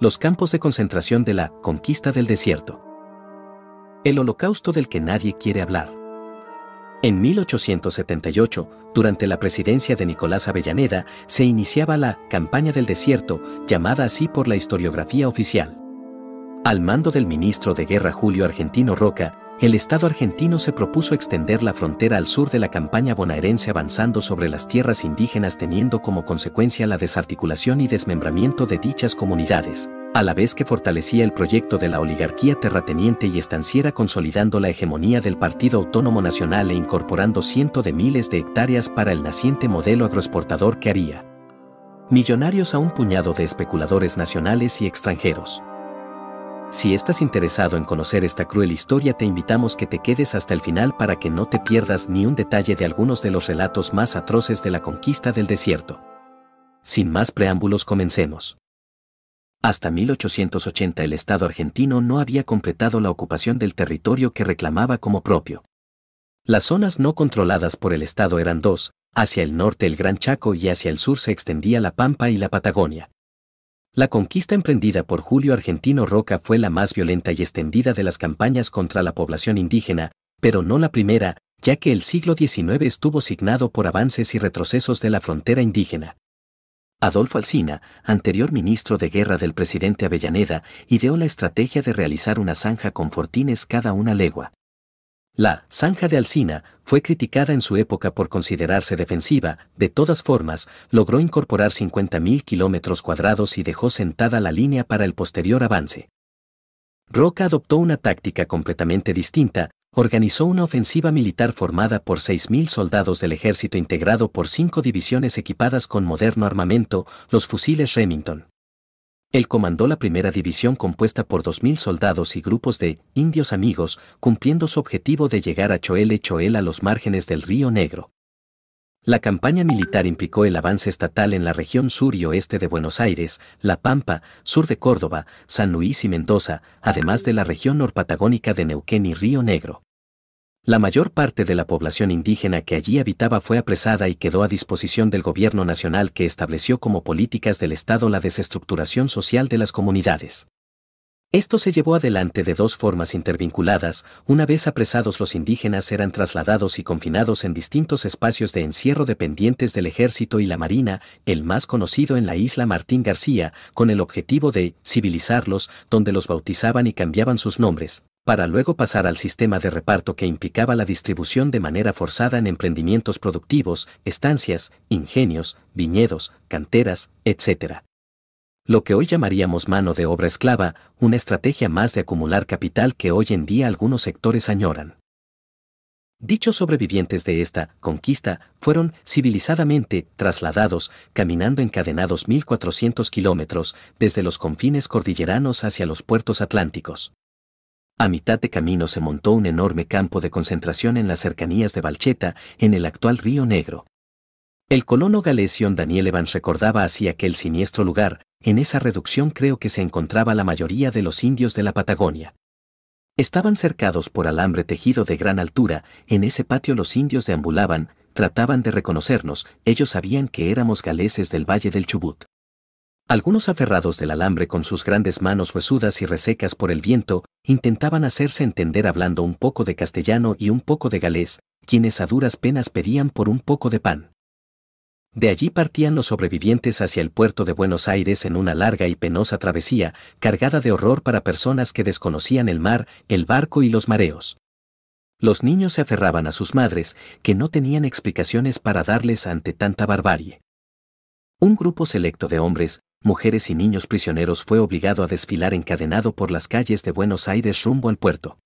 los campos de concentración de la conquista del desierto. El holocausto del que nadie quiere hablar. En 1878, durante la presidencia de Nicolás Avellaneda, se iniciaba la campaña del desierto, llamada así por la historiografía oficial. Al mando del ministro de Guerra Julio Argentino Roca, el Estado argentino se propuso extender la frontera al sur de la campaña bonaerense avanzando sobre las tierras indígenas teniendo como consecuencia la desarticulación y desmembramiento de dichas comunidades, a la vez que fortalecía el proyecto de la oligarquía terrateniente y estanciera consolidando la hegemonía del Partido Autónomo Nacional e incorporando cientos de miles de hectáreas para el naciente modelo agroexportador que haría millonarios a un puñado de especuladores nacionales y extranjeros. Si estás interesado en conocer esta cruel historia te invitamos que te quedes hasta el final para que no te pierdas ni un detalle de algunos de los relatos más atroces de la conquista del desierto. Sin más preámbulos comencemos. Hasta 1880 el Estado argentino no había completado la ocupación del territorio que reclamaba como propio. Las zonas no controladas por el Estado eran dos, hacia el norte el Gran Chaco y hacia el sur se extendía la Pampa y la Patagonia. La conquista emprendida por Julio Argentino Roca fue la más violenta y extendida de las campañas contra la población indígena, pero no la primera, ya que el siglo XIX estuvo signado por avances y retrocesos de la frontera indígena. Adolfo Alsina, anterior ministro de guerra del presidente Avellaneda, ideó la estrategia de realizar una zanja con fortines cada una legua, la zanja de Alsina fue criticada en su época por considerarse defensiva, de todas formas, logró incorporar 50.000 kilómetros cuadrados y dejó sentada la línea para el posterior avance. Roca adoptó una táctica completamente distinta, organizó una ofensiva militar formada por 6.000 soldados del ejército integrado por cinco divisiones equipadas con moderno armamento, los fusiles Remington. Él comandó la primera división compuesta por 2.000 soldados y grupos de indios amigos, cumpliendo su objetivo de llegar a Choele Choel a los márgenes del Río Negro. La campaña militar implicó el avance estatal en la región sur y oeste de Buenos Aires, La Pampa, sur de Córdoba, San Luis y Mendoza, además de la región norpatagónica de Neuquén y Río Negro. La mayor parte de la población indígena que allí habitaba fue apresada y quedó a disposición del gobierno nacional que estableció como políticas del Estado la desestructuración social de las comunidades. Esto se llevó adelante de dos formas intervinculadas, una vez apresados los indígenas eran trasladados y confinados en distintos espacios de encierro dependientes del ejército y la marina, el más conocido en la isla Martín García, con el objetivo de civilizarlos, donde los bautizaban y cambiaban sus nombres, para luego pasar al sistema de reparto que implicaba la distribución de manera forzada en emprendimientos productivos, estancias, ingenios, viñedos, canteras, etc. Lo que hoy llamaríamos mano de obra esclava, una estrategia más de acumular capital que hoy en día algunos sectores añoran. Dichos sobrevivientes de esta conquista fueron civilizadamente trasladados, caminando encadenados 1.400 kilómetros, desde los confines cordilleranos hacia los puertos atlánticos. A mitad de camino se montó un enorme campo de concentración en las cercanías de Balcheta, en el actual Río Negro. El colono galesión Daniel Evans recordaba así aquel siniestro lugar, en esa reducción creo que se encontraba la mayoría de los indios de la Patagonia. Estaban cercados por alambre tejido de gran altura, en ese patio los indios deambulaban, trataban de reconocernos, ellos sabían que éramos galeses del Valle del Chubut. Algunos aferrados del alambre con sus grandes manos huesudas y resecas por el viento, intentaban hacerse entender hablando un poco de castellano y un poco de galés, quienes a duras penas pedían por un poco de pan. De allí partían los sobrevivientes hacia el puerto de Buenos Aires en una larga y penosa travesía, cargada de horror para personas que desconocían el mar, el barco y los mareos. Los niños se aferraban a sus madres, que no tenían explicaciones para darles ante tanta barbarie. Un grupo selecto de hombres, mujeres y niños prisioneros fue obligado a desfilar encadenado por las calles de Buenos Aires rumbo al puerto.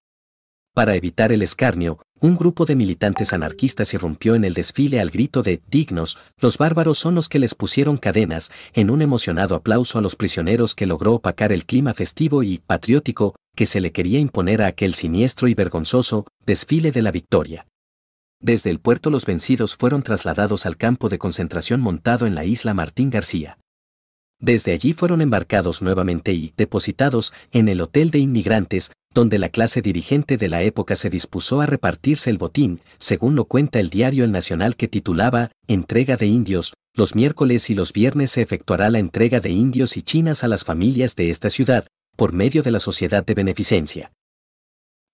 Para evitar el escarnio, un grupo de militantes anarquistas irrumpió en el desfile al grito de Dignos, los bárbaros son los que les pusieron cadenas, en un emocionado aplauso a los prisioneros que logró opacar el clima festivo y patriótico que se le quería imponer a aquel siniestro y vergonzoso desfile de la victoria. Desde el puerto los vencidos fueron trasladados al campo de concentración montado en la isla Martín García. Desde allí fueron embarcados nuevamente y depositados en el Hotel de Inmigrantes, donde la clase dirigente de la época se dispuso a repartirse el botín, según lo cuenta el diario El Nacional que titulaba Entrega de Indios. Los miércoles y los viernes se efectuará la entrega de indios y chinas a las familias de esta ciudad, por medio de la Sociedad de Beneficencia.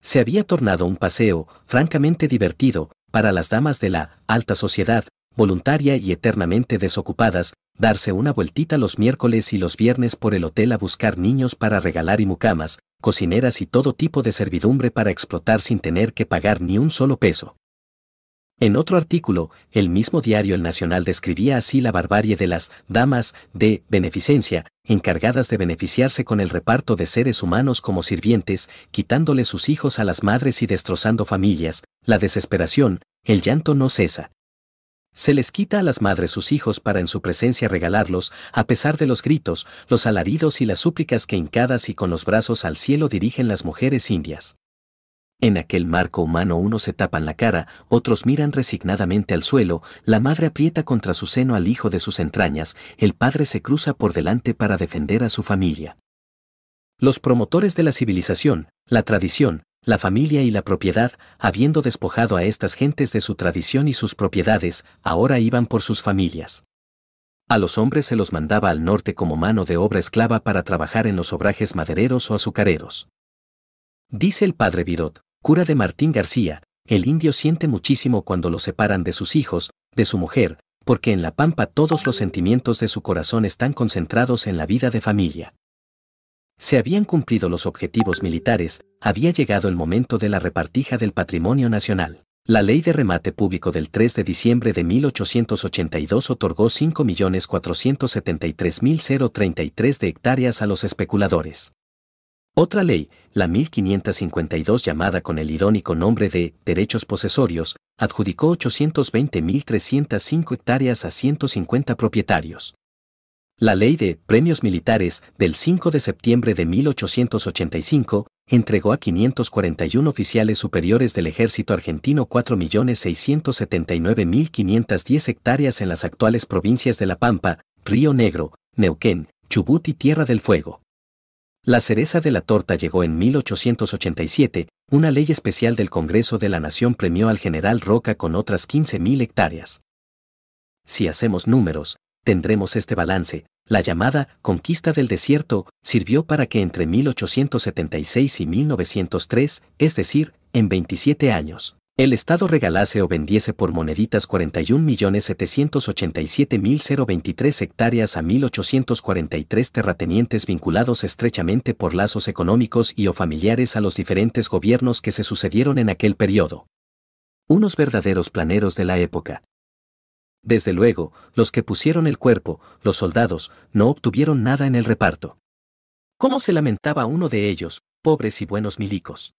Se había tornado un paseo, francamente divertido, para las damas de la alta sociedad, voluntaria y eternamente desocupadas, darse una vueltita los miércoles y los viernes por el hotel a buscar niños para regalar y mucamas, cocineras y todo tipo de servidumbre para explotar sin tener que pagar ni un solo peso. En otro artículo, el mismo diario El Nacional describía así la barbarie de las damas de beneficencia, encargadas de beneficiarse con el reparto de seres humanos como sirvientes, quitándole sus hijos a las madres y destrozando familias, la desesperación, el llanto no cesa. Se les quita a las madres sus hijos para en su presencia regalarlos, a pesar de los gritos, los alaridos y las súplicas que hincadas y con los brazos al cielo dirigen las mujeres indias. En aquel marco humano unos se tapan la cara, otros miran resignadamente al suelo, la madre aprieta contra su seno al hijo de sus entrañas, el padre se cruza por delante para defender a su familia. Los promotores de la civilización, la tradición, la familia y la propiedad, habiendo despojado a estas gentes de su tradición y sus propiedades, ahora iban por sus familias. A los hombres se los mandaba al norte como mano de obra esclava para trabajar en los obrajes madereros o azucareros. Dice el padre Virot, cura de Martín García, el indio siente muchísimo cuando lo separan de sus hijos, de su mujer, porque en la pampa todos los sentimientos de su corazón están concentrados en la vida de familia. Se habían cumplido los objetivos militares, había llegado el momento de la repartija del patrimonio nacional. La ley de remate público del 3 de diciembre de 1882 otorgó 5.473.033 de hectáreas a los especuladores. Otra ley, la 1552 llamada con el irónico nombre de Derechos Posesorios, adjudicó 820.305 hectáreas a 150 propietarios. La ley de premios militares del 5 de septiembre de 1885 entregó a 541 oficiales superiores del ejército argentino 4.679.510 hectáreas en las actuales provincias de La Pampa, Río Negro, Neuquén, Chubut y Tierra del Fuego. La cereza de la torta llegó en 1887, una ley especial del Congreso de la Nación premió al general Roca con otras 15.000 hectáreas. Si hacemos números, tendremos este balance. La llamada conquista del desierto sirvió para que entre 1876 y 1903, es decir, en 27 años, el Estado regalase o vendiese por moneditas 41.787.023 hectáreas a 1.843 terratenientes vinculados estrechamente por lazos económicos y o familiares a los diferentes gobiernos que se sucedieron en aquel periodo. Unos verdaderos planeros de la época, desde luego, los que pusieron el cuerpo, los soldados, no obtuvieron nada en el reparto. ¿Cómo se lamentaba uno de ellos, pobres y buenos milicos?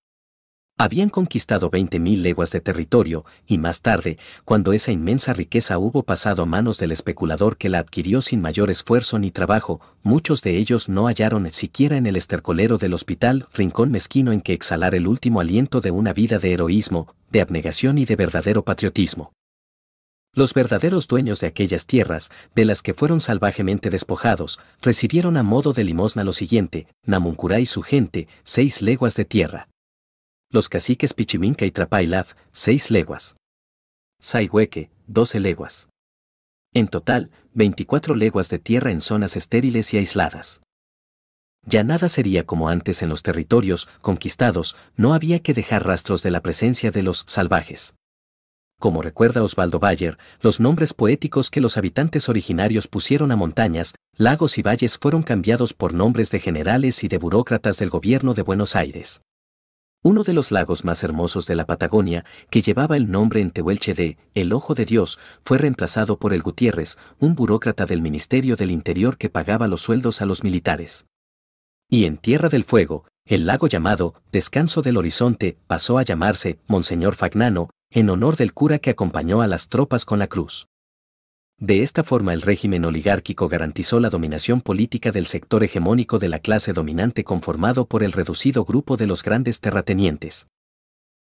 Habían conquistado 20.000 leguas de territorio, y más tarde, cuando esa inmensa riqueza hubo pasado a manos del especulador que la adquirió sin mayor esfuerzo ni trabajo, muchos de ellos no hallaron siquiera en el estercolero del hospital rincón mezquino en que exhalar el último aliento de una vida de heroísmo, de abnegación y de verdadero patriotismo. Los verdaderos dueños de aquellas tierras, de las que fueron salvajemente despojados, recibieron a modo de limosna lo siguiente, Namuncurá y su gente, seis leguas de tierra. Los caciques Pichiminca y Trapailaf, seis leguas. Saihueque, doce leguas. En total, veinticuatro leguas de tierra en zonas estériles y aisladas. Ya nada sería como antes en los territorios conquistados, no había que dejar rastros de la presencia de los salvajes. Como recuerda Osvaldo Bayer, los nombres poéticos que los habitantes originarios pusieron a montañas, lagos y valles fueron cambiados por nombres de generales y de burócratas del gobierno de Buenos Aires. Uno de los lagos más hermosos de la Patagonia, que llevaba el nombre en Tehuelche de El Ojo de Dios, fue reemplazado por el Gutiérrez, un burócrata del Ministerio del Interior que pagaba los sueldos a los militares. Y en Tierra del Fuego, el lago llamado Descanso del Horizonte pasó a llamarse Monseñor Fagnano, en honor del cura que acompañó a las tropas con la cruz. De esta forma el régimen oligárquico garantizó la dominación política del sector hegemónico de la clase dominante conformado por el reducido grupo de los grandes terratenientes.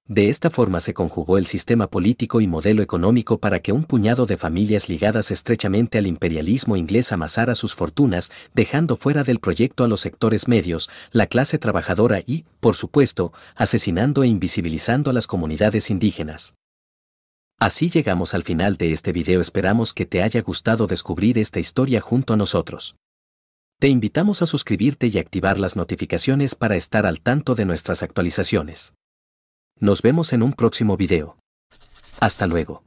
De esta forma se conjugó el sistema político y modelo económico para que un puñado de familias ligadas estrechamente al imperialismo inglés amasara sus fortunas, dejando fuera del proyecto a los sectores medios, la clase trabajadora y, por supuesto, asesinando e invisibilizando a las comunidades indígenas. Así llegamos al final de este video esperamos que te haya gustado descubrir esta historia junto a nosotros. Te invitamos a suscribirte y activar las notificaciones para estar al tanto de nuestras actualizaciones. Nos vemos en un próximo video. Hasta luego.